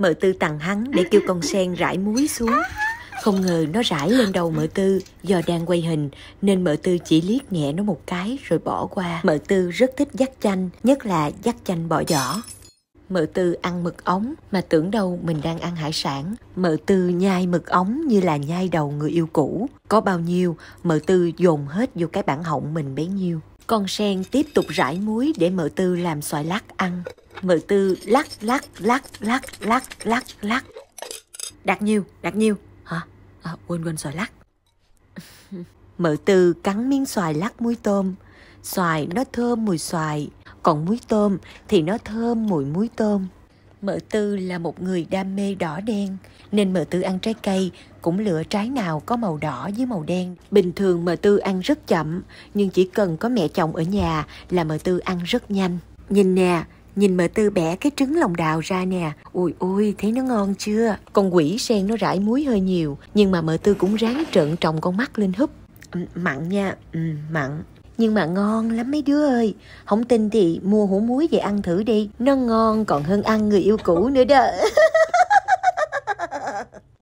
mợ tư tặng hắn để kêu con sen rải muối xuống không ngờ nó rải lên đầu mợ tư do đang quay hình nên mợ tư chỉ liếc nhẹ nó một cái rồi bỏ qua mợ tư rất thích dắt chanh nhất là dắt chanh bỏ vỏ mợ tư ăn mực ống mà tưởng đâu mình đang ăn hải sản mợ tư nhai mực ống như là nhai đầu người yêu cũ có bao nhiêu mợ tư dồn hết vô cái bản họng mình bấy nhiêu con sen tiếp tục rải muối để mợ tư làm xoài lát ăn Mười tư lắc lắc lắc lắc lắc lắc lắc Đạt nhiêu, đạt nhiêu Hả? À, quên quên xoài lắc Mợ tư cắn miếng xoài lắc muối tôm Xoài nó thơm mùi xoài Còn muối tôm thì nó thơm mùi muối tôm Mợ tư là một người đam mê đỏ đen Nên mợ tư ăn trái cây cũng lựa trái nào có màu đỏ với màu đen Bình thường mợ tư ăn rất chậm Nhưng chỉ cần có mẹ chồng ở nhà là mợ tư ăn rất nhanh Nhìn nè, Nhìn mợ tư bẻ cái trứng lòng đào ra nè. ui ui thấy nó ngon chưa? Con quỷ sen nó rải muối hơi nhiều, nhưng mà mợ tư cũng ráng trợn tròng con mắt lên húp. Ừ, mặn nha, ừ, mặn. Nhưng mà ngon lắm mấy đứa ơi Không tin thì mua hủ muối về ăn thử đi Nó ngon còn hơn ăn người yêu cũ nữa đó